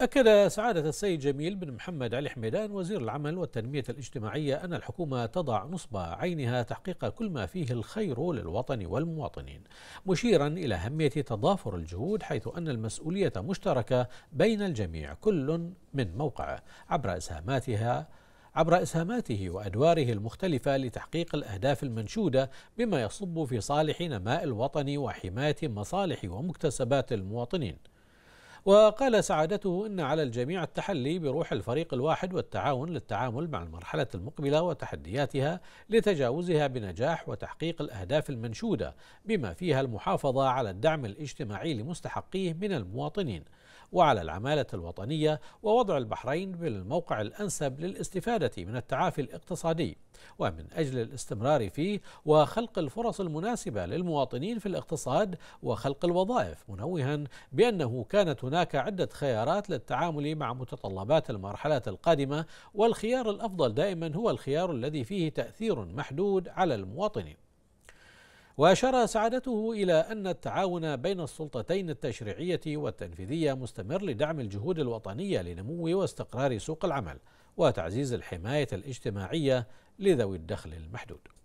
أكد سعادة السيد جميل بن محمد علي حميدان وزير العمل والتنمية الاجتماعية أن الحكومة تضع نصب عينها تحقيق كل ما فيه الخير للوطن والمواطنين مشيرا إلى أهمية تضافر الجهود حيث أن المسؤولية مشتركة بين الجميع كل من موقعه عبر إسهاماتها عبر اسهاماته وادواره المختلفه لتحقيق الاهداف المنشوده بما يصب في صالح نماء الوطن وحمايه مصالح ومكتسبات المواطنين وقال سعادته إن على الجميع التحلي بروح الفريق الواحد والتعاون للتعامل مع المرحلة المقبلة وتحدياتها لتجاوزها بنجاح وتحقيق الأهداف المنشودة بما فيها المحافظة على الدعم الاجتماعي لمستحقيه من المواطنين وعلى العمالة الوطنية ووضع البحرين بالموقع الأنسب للاستفادة من التعافي الاقتصادي ومن أجل الاستمرار فيه وخلق الفرص المناسبة للمواطنين في الاقتصاد وخلق الوظائف منوها بأنه كانت هناك عدة خيارات للتعامل مع متطلبات المرحلة القادمة والخيار الأفضل دائما هو الخيار الذي فيه تأثير محدود على المواطنين وأشار سعادته إلى أن التعاون بين السلطتين التشريعية والتنفيذية مستمر لدعم الجهود الوطنية لنمو واستقرار سوق العمل وتعزيز الحماية الاجتماعية لذوي الدخل المحدود